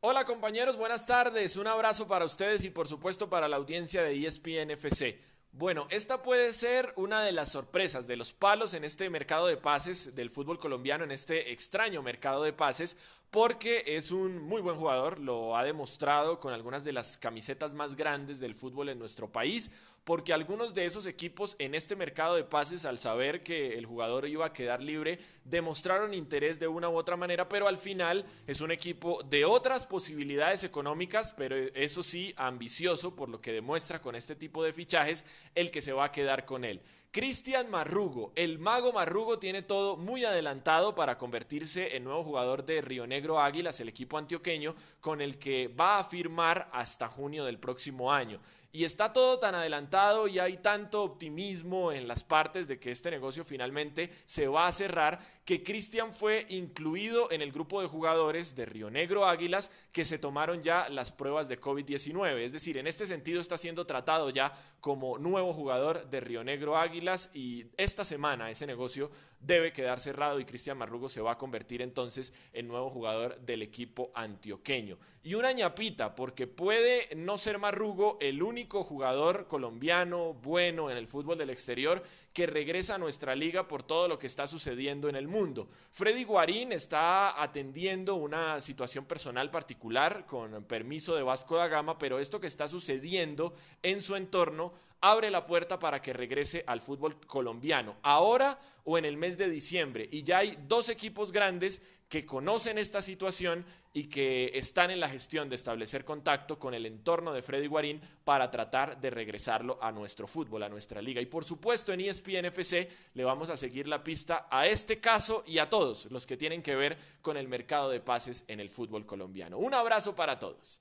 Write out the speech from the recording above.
Hola compañeros, buenas tardes. Un abrazo para ustedes y por supuesto para la audiencia de ESPNFC. Bueno, esta puede ser una de las sorpresas de los palos en este mercado de pases del fútbol colombiano, en este extraño mercado de pases, porque es un muy buen jugador, lo ha demostrado con algunas de las camisetas más grandes del fútbol en nuestro país, porque algunos de esos equipos en este mercado de pases, al saber que el jugador iba a quedar libre, demostraron interés de una u otra manera, pero al final es un equipo de otras posibilidades económicas, pero eso sí, ambicioso, por lo que demuestra con este tipo de fichajes, el que se va a quedar con él. Cristian Marrugo, el mago Marrugo tiene todo muy adelantado para convertirse en nuevo jugador de Negro. Negro Águilas, el equipo antioqueño, con el que va a firmar hasta junio del próximo año. Y está todo tan adelantado y hay tanto optimismo en las partes de que este negocio finalmente se va a cerrar que Cristian fue incluido en el grupo de jugadores de Río Negro Águilas que se tomaron ya las pruebas de COVID-19. Es decir, en este sentido está siendo tratado ya como nuevo jugador de Río Negro Águilas y esta semana ese negocio debe quedar cerrado y Cristian Marrugo se va a convertir entonces en nuevo jugador del equipo antioqueño. Y una ñapita porque puede no ser Marrugo el único único jugador colombiano bueno en el fútbol del exterior que regresa a nuestra liga por todo lo que está sucediendo en el mundo. Freddy Guarín está atendiendo una situación personal particular con permiso de Vasco da Gama, pero esto que está sucediendo en su entorno abre la puerta para que regrese al fútbol colombiano, ahora o en el mes de diciembre. Y ya hay dos equipos grandes que conocen esta situación y que están en la gestión de establecer contacto con el entorno de Freddy Guarín para tratar de regresarlo a nuestro fútbol, a nuestra liga. Y por supuesto en ESPNFC le vamos a seguir la pista a este caso y a todos los que tienen que ver con el mercado de pases en el fútbol colombiano. Un abrazo para todos.